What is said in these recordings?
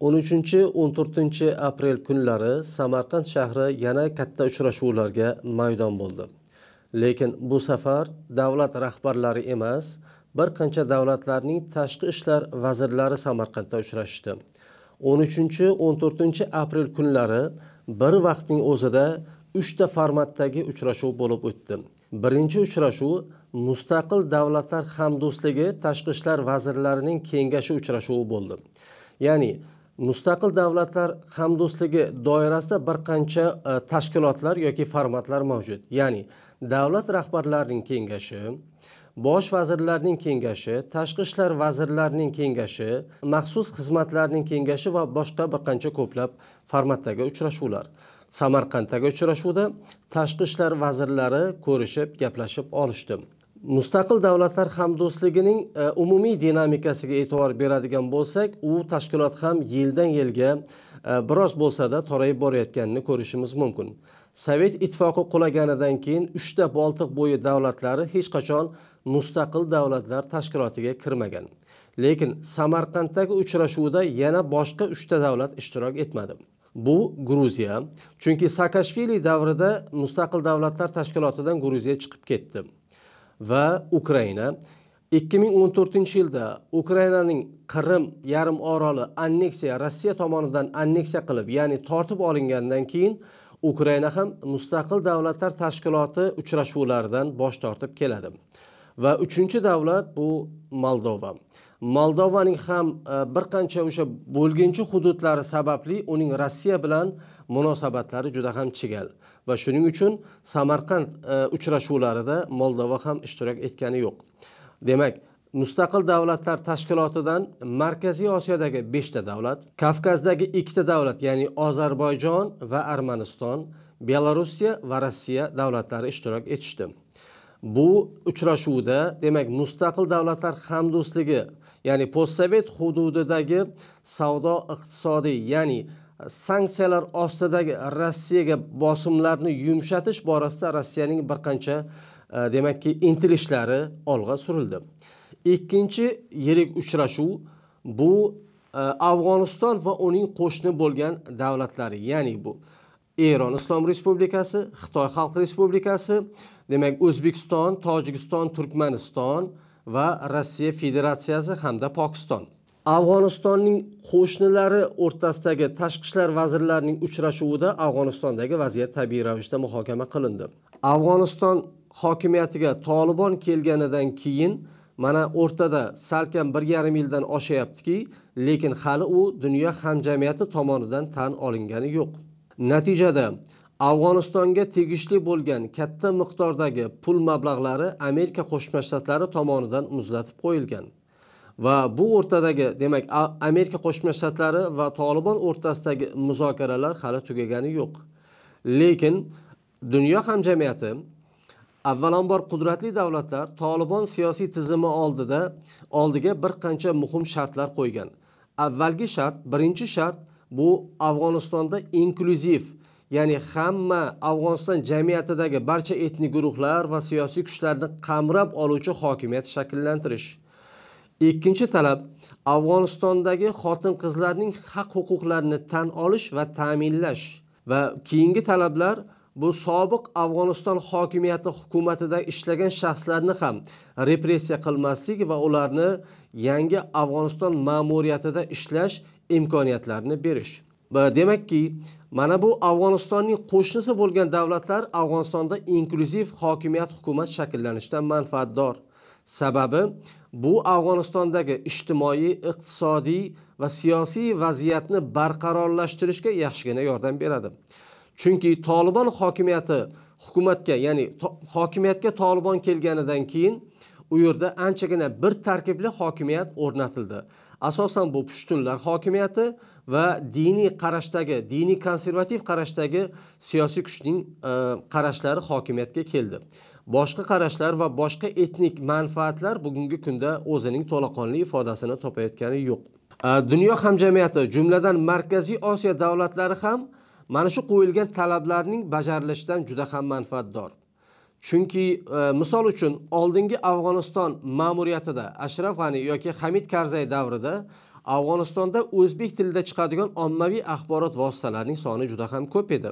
13-14 aprel kunlari Samarqand shahri yana katta uchrashuvlarga maydon bo'ldi. Lekin bu safar davlat rahbarlari emas, bir qancha davlatlarning tashqi ishlar vazirlari Samarqandda uchrashdi. 13-14 aprel kunlari bir vaqtning o'zida 3 ta formatdagi uchrashuv bo'lib o'tdi. Birinchi uchrashuv Mustaqil Davlatlar Hamdo'stligi Tashqi ishlar vazirlarining kengashi uchrashuvi bo'ldi. Ya'ni mustaqil davlatlar hamdo'stligi doirasida bir qancha e, tashkilotlar yoki formatlar mavjud ya'ni davlat rahbarlarining kengashi bosh vazirlarning kengashi tashqi ishlar vazirlarining kengashi maxsus xizmatlarning kengashi va boshqa bir qancha ko'plab formatdagi uchrashuvlar samarqanddagi uchrashuvda tashqi ishlar vazirlari ko'rishib gaplashib olishdi mustaqil davlatlar hamdo'stligining e, umumiy dinamikasiga e'tibor beradigan bo'lsak u tashkilot ham yildan yilga e, biroz bo'lsada torayib borayotganini ko'rishimiz mumkin sovet ittifoqi qulaganidan keyin uchta boltiq bo'yi davlatlari hech qachon mustaqil davlatlar tashkilotiga kirmagan lekin samarqanddagi uchrashuvda yana boshqa uchta davlat ishtirok etmadi bu gruziya chunki saakashvili davrida mustaqil davlatlar tashkilotidan gruziya chiqib ketdi va Ukraina 2014 yilda Ukrainaning Qrim yarim oroli anneksiya Rossiya tomonidan anneksiya qilib, ya'ni tortib olingandan keyin Ukraina ham mustaqil davlatlar tashkiloti uchrashuvlaridan bosh tortib keladi. Va uchinchi davlat bu Moldova. Moldovaning ham e, bir qancha o'sha bo'lgunchi hududlari sababli uning Rossiya bilan munosabatlari juda ham chigal. va shuning uchun samarqand e, uchrashuvlarida moldova ham ishtirok etgani yo'q demak mustaqil davlatlar tashkilotidan markaziy osiyodagi beshta davlat kavkazdagi ikkita davlat ya'ni ozarbayjon va armaniston belorussiya va rossiya davlatlari ishtirok etishdi bu uchrashuvda demak mustaqil davlatlar hamdo'stligi ya'ni postsovet hududidagi savdo iqtisodiy ya'ni sanksiyalar ostidagi Rossiyaga bosimlarni yumshatish borasida Rossiyaning bir qancha e, demakki intilishlari olg'a surildi. Ikkinchi yirik uchrashuv bu e, Afg'oniston va uning qo'shni bo'lgan davlatlari, ya'ni bu Eron Islom Respublikasi, Xitoy Xalq Respublikasi, demak O'zbekiston, Tojikiston, Turkmaniston va Rossiya Federatsiyasi hamda Pokiston. Afg'onistonning qo'shnilari o'rtasidagi tashqi ishlar vazirlarining uchrashuvida Afg'onistondagi vaziyat tabiiy ravishda muhokama qilindi. Afg'oniston hokimiyatiga Taliban kelganidan keyin mana o'rtada salkam 1.5 yildan oshayaptiki, lekin hali u dunyo hamjamiyati tomonidan tan olingani yo'q. Natijada Afg'onistonga tegishli bo'lgan katta miqdordagi pul mablag'lari Amerika Qo'shma Shtatlari tomonidan muzlatib qo'yilgan. va bu o'rtadagi demak Amerika Qo'shma Shtatlari va Taliban o'rtasidagi muzokaralar hali tugagani yo'q. Lekin dunyo hamjamiyati avvalambor qudratli davlatlar Taliban siyosiy tizimi oldida oldiga bir qancha muhim shartlar qo'ygan. Avvalgi shart, birinchi shart bu Afg'onistonda inklyuziv, ya'ni hamma Afg'oniston jamiyatidagi barcha etnik guruhlar va siyosiy kuchlarni qamrab oluvchi hokimiyat shakllantirish. Ikkinchi talab Afg'onistondagi xotin-qizlarning haq-huquqlarini tan olish va ta'minlash va keyingi talablar bu sobiq Afg'oniston hokimiyati hukumatida ishlagan shaxslarni ham repressiya qilmaslik va ularni yangi Afg'oniston ma'muriyatida ishlash imkoniyatlarini berish. Va demakki, mana bu Afg'onistonning qo'shnisi bo'lgan davlatlar Afg'onistonda inklyuziv hokimiyat hukumat shakllanishidan manfaatdor. Sababi bu Afg'onistondagi ijtimoiy, iqtisodiy va siyosiy vaziyatni barqarorlashtirishga yaxshigina yordam beradi. Chunki Taliban hokimiyati hukumatga, ya'ni hokimiyatga Taliban kelganidan keyin u yerda anchagina bir tarkibli hokimiyat o'rnatildi. Asosan bu pushtunlar hokimiyati va diniy qarashdagi, diniy konservativ qarashdagi siyosiy kuchning e, qarashlari hokimiyatga keldi. boshqa qarashlar va boshqa etnik manfaatlar bugungi kunda o'zining to'laqonli ifodasini topayotgani yo'q dunyo hamjamiyati jumladan markaziy osiyo davlatlari ham mana shu qo'yilgan talablarning bajarilishidan juda ham manfaatdor chunki e, misol uchun oldingi afg'oniston ma'muriyatida ashraf g'ani yoki hamid karzay davrida afg'onistonda o'zbek tilida chiqadigan ommaviy axborot vositalarining soni juda ham ko'p edi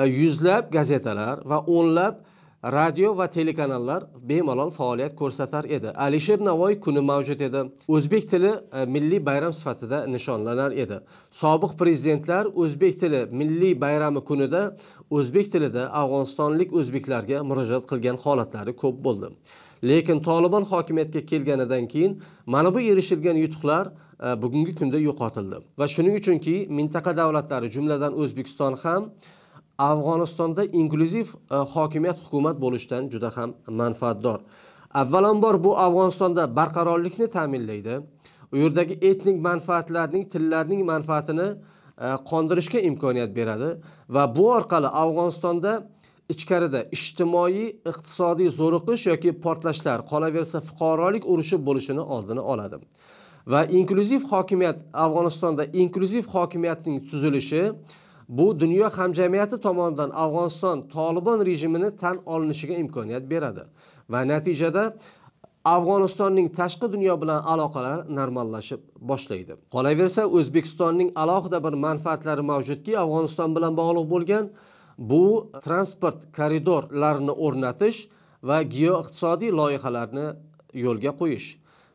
e, yuzlab gazetalar va o'nlab radio va telekanallar bemalol faoliyat ko'rsatar edi alisher navoiy kuni mavjud edi o'zbek tili e, milliy bayram sifatida nishonlanar edi sobiq prezidentlar o'zbek tili milliy bayrami kunida o'zbek tilida afg'onistonlik o'zbeklarga murojaat qilgan holatlari ko'p bo'ldi lekin tolibon hokimiyatga kelganidan keyin mana bu erishilgan yutuqlar e, bugungi kunda yo'qotildi va shuning uchunki mintaqa davlatlari jumladan o'zbekiston ham Afg'onistonda inklyuziv e, hokimiyat hukumat bo'lishdan juda ham manfaatdor. Avvalambor bu Afg'onistonda barqarorlikni ta'minlaydi. U yerdagi etnik manfaatlarning, tillarning manfaatini e, qondirishga imkoniyat beradi va bu orqali Afg'onistonda ichkarida ijtimoiy, iqtisodiy zo'riqish yoki portlashlar, qolaversa fuqarolik urushi bo'lishini oldini oladi. Va inklyuziv hokimiyat Afg'onistonda inklyuziv hokimiyatning tuzilishi bu dunyo hamjamiyati tomonidan Afg'oniston Taliban rejimini tan olinishiga imkoniyat beradi va natijada Afg'onistonning tashqi dunyo bilan aloqalari normallashib boshlaydi. Qolaversa, O'zbekistonning alohida bir manfaatlari mavjudki, Afg'oniston bilan bog'liq bo'lgan bu transport koridorlarini o'rnatish va geoiqtisodiy loyihalarni yo'lga qo'yish.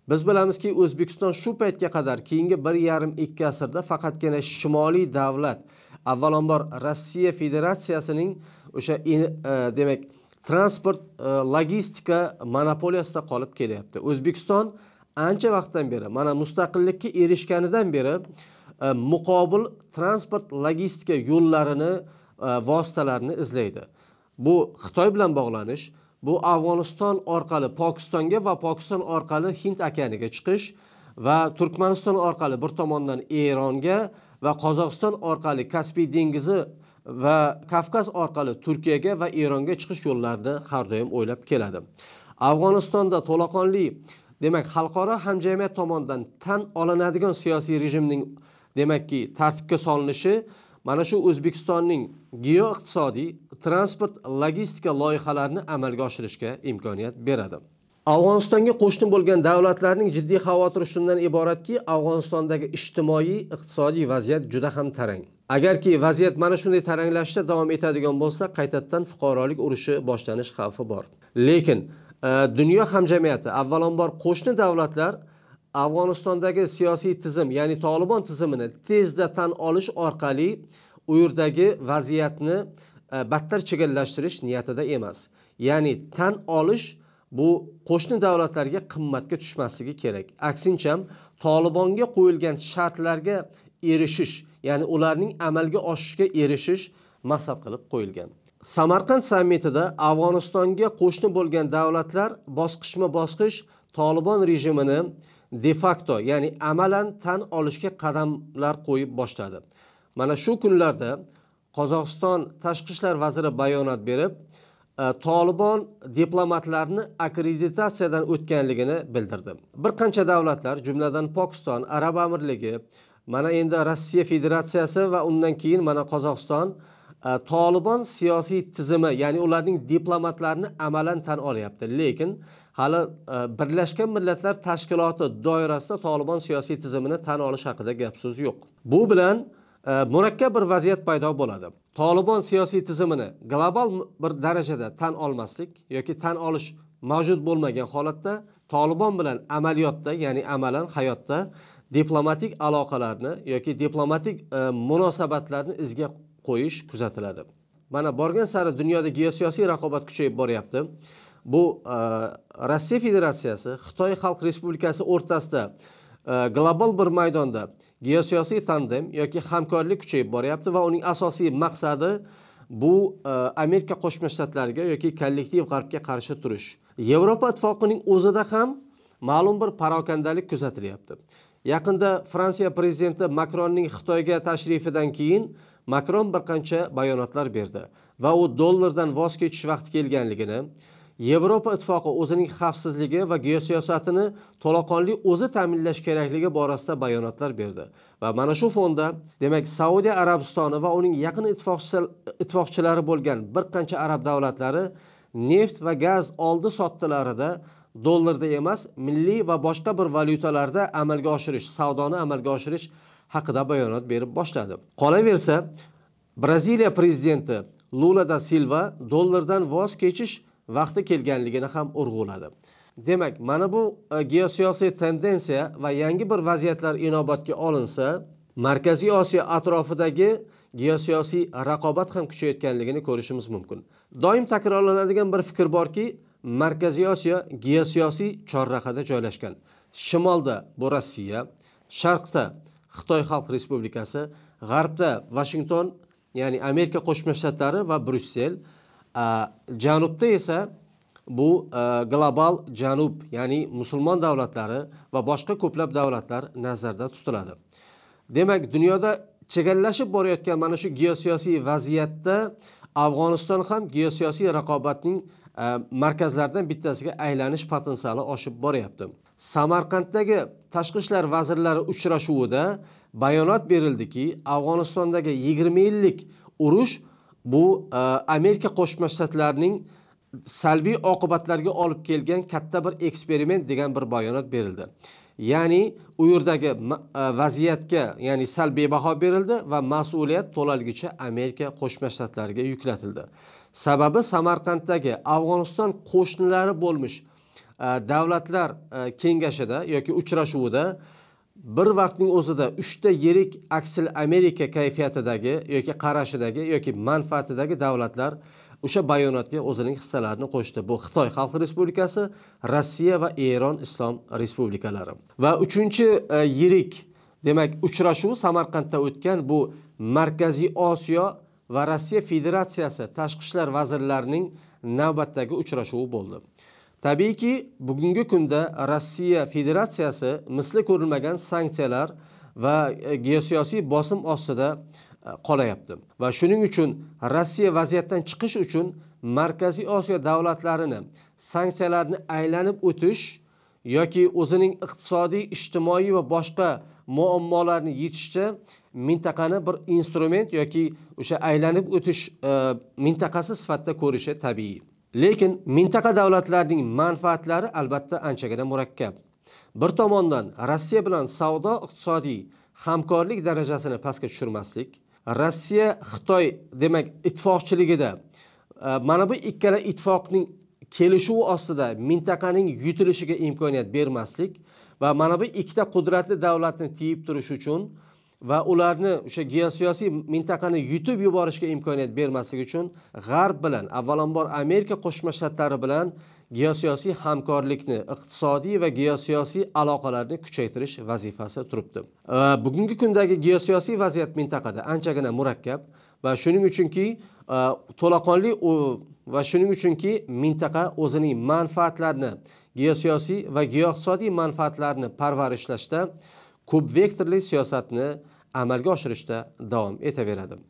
Biz bilamizki, O'zbekiston shu paytga qadar keyingi 1,5-2 asrda faqatgina shimoliy davlat avvalambor Rossiya Federatsiyasining o'sha e, demak transport e, logistika monopoliyasida qolib kelyapti. O'zbekiston ancha vaqtdan beri, mana mustaqillikka erishganidan beri e, muqobil transport logistika yo'llarini vositalarini izlaydi. Bu Xitoy bilan bog'lanish, bu Afg'oniston orqali Pokistonga va Pokiston orqali Hind okeaniga chiqish va Turkmaniston orqali bir tomondan Eronga va qozog'iston orqali kaspiy dengizi va kavkaz orqali turkiyaga va eronga chiqish yo'llarini har doim o'ylab keladi afg'onistonda to'laqonli demak xalqaro hamjamiyat tomonidan tan olinadigan siyosiy rejimning demakki tartibga solinishi mana shu o'zbekistonning geoiqtisodiy transport logistika loyihalarini amalga oshirishga imkoniyat beradi Afg'onistonga qo'shni bo'lgan davlatlarning jiddiy xavotiri shundan iboratki, Afg'onistondagi ijtimoiy, iqtisodiy vaziyat juda ham tarang. Agarki vaziyat mana shunday taranglashda davom etadigan bo'lsa, qaytadan fuqarolik urushi boshlanish xavfi bor. Lekin e, dunyo hamjamiyati avvalambor qo'shni davlatlar Afg'onistondagi siyosiy tizim, ya'ni Taliban tizimini tezda tan olish orqali u yerdagi vaziyatni e, battar chigallashtirish niyatida emas. Ya'ni tan olish bu qo'shni davlatlarga qimmatga tushmasligi kerak. Aksincha, Tolibonga qo'yilgan shartlarga erishish, ya'ni ularning amalga oshishiga erishish maqsad qilib qo'yilgan. Samarqand sammitida Afg'onistonga qo'shni bo'lgan davlatlar bosqichma-bosqich Tolibon rejimini de-facto, ya'ni amalan tan olishga qadamlar qo'yib boshladi. Mana shu kunlarda Qozog'iston tashqi ishlar vaziri bayonot berib, E, Tolibon diplomatlarni akkreditatsiyadan o'tganligini bildirdi. Bir qancha davlatlar, jumladan Pokiston, Arab Amirligi, mana endi Rossiya Federatsiyasi va undan keyin mana Qozog'iston e, Tolibon siyosiy tizimi, ya'ni ularning diplomatlarini amalan tan olyapti, lekin hali e, Birlashgan Millatlar Tashkiloti doirasida Tolibon siyosiy tizimini tan olish haqida gap so'z yo'q. Bu bilan Э, murakkab bir vaziyat paydo bo'ladi tolibon siyosiy tizimini global bir darajada tan olmaslik yoki tan olish mavjud bo'lmagan holatda tolibon bilan amaliyotda ya'ni amalan hayotda diplomatik aloqalarni yoki diplomatik e, munosabatlarni izga qo'yish kuzatiladi mana borgan sari dunyoda geosiyosiy raqobat kuchayib boryapti bu e, rossiya federatsiyasi xitoy xalq respublikasi o'rtasida global bir maydonda geosiyosiy tandem yoki hamkorlik kuchayib boryapti va uning asosiy maqsadi bu amerika qo'shma shtatlariga yoki kollektiv g'arbga qarshi turish yevropa ittifoqining o'zida ham ma'lum bir parokandalik kuzatilyapti yaqinda fransiya prezidenti makronning xitoyga tashrifidan keyin makron bir qancha bayonotlar berdi va u dollardan voz kechish vaqti kelganligini Yevropa ittifoqi o'zining xavfsizligi va geosiyosatini to'laqonli o'zi ta'minlash kerakligi borasida bayonotlar berdi. Va mana shu fonda, demak, Saudiya Arabistoni va uning yaqin ittifoqchilari bo'lgan bir qancha arab davlatlari neft va gaz oldi sotdilarida dollarda emas, milliy va boshqa bir valyutalarda amalga oshirish, savdoni amalga oshirish haqida bayonot berib boshladi. Qolaversa, Braziliya prezidenti Lula da Silva dollardan voz kechish vaqti kelganligini ham urg'uladi demak mana bu e, geosiyosiy tendensiya va yangi bir vaziyatlar inobatga olinsa markaziy osiyo atrofidagi geosiyosiy raqobat ham kuchayotganligini ko'rishimiz mumkin doim takrorlanadigan bir fikr borki markaziy osiyo geosiyosiy chorrahada joylashgan shimolda bu rossiya sharqda xitoy xalq respublikasi g'arbda vashington ya'ni amerika qo'shma shtatlari va bryussel Э, janubda esa bu э, global janub ya'ni musulmon davlatlari va boshqa ko'plab davlatlar nazarda tutiladi demak dunyoda chegaralashib borayotgan mana shu geosiyosiy vaziyatda afg'oniston ham geosiyosiy raqobatning e, markazlaridan bittasiga aylanish potensiali oshib boryapti samarqanddagi tashqi ishlar vazirlari uchrashuvida bayonot berildiki afg'onistondagi yigirma yillik urush bu e, Amerika Qo'shma Shtatlarining salbiy oqibatlarga olib kelgan katta bir eksperiment degan bir bayonot berildi. Ya'ni u yerdagi e, vaziyatga, ya'ni salbiy baho berildi va mas'uliyat to'laligicha Amerika Qo'shma Shtatlariga yuklatildi. Sababi Samarqanddagi Afg'oniston qo'shnilari bo'lmish e, davlatlar kengashida yoki uchrashuvida bir vaqtning o'zida 3 ta yirik aksil Amerika kayfiyatidagi yoki qarashidagi yoki manfaatidagi davlatlar o'sha bayonotga o'zining hissalarini qo'shdi bu xitoy xalq respublikasi rossiya va eron islom respublikalari va uchinchi e, yirik demak uchrashuv samarqandda o'tgan bu markaziy osiyo va rossiya federatsiyasi tashqi ishlar vazirlarining navbatdagi uchrashuvi bo'ldi tabiiyki bugungi kunda rossiya federatsiyasi misli ko'rilmagan sanksiyalar va e, geosiyosiy bosim ostida e, qolayapti va shuning uchun rossiya vaziyatdan chiqish uchun markaziy osiyo davlatlarini sanksiyalarni aylanib o'tish yoki o'zining iqtisodiy ijtimoiy va boshqa muammolarni yechishda mintaqani bir instrument yoki o'sha aylanib o'tish e, mintaqasi sifatida ko'rishi tabiiy lekin mintaqa davlatlarining manfaatlari albatta anchagina murakkab bir tomondan rossiya bilan savdo iqtisodiy hamkorlik darajasini pastga tushirmaslik rossiya xitoy demak ittifoqchiligida e, mana bu ikkala ittifoqning kelishuvi ostida mintaqaning yutilishiga imkoniyat bermaslik va mana bu ikkita qudratli davlatni tiyib turish uchun va ularni o'sha geosiyosiy mintaqani yutib yuborishga imkoniyat bermaslik uchun g'arb bilan avvalambor amerika qo'shma shtatlari bilan geosiyosiy hamkorlikni iqtisodiy va geosiyosiy aloqalarni kuchaytirish vazifasi turibdi bugungi kundagi geosiyosiy vaziyat mintaqada anchagina murakkab va shuning uchunki e, to'laqonli va shuning uchunki mintaqa o'zining manfaatlarini geosiyosiy va geoiqtisodiy manfaatlarni parvarishlashda ko'p vektorli siyosatni amalga oshirishda davom etaveradi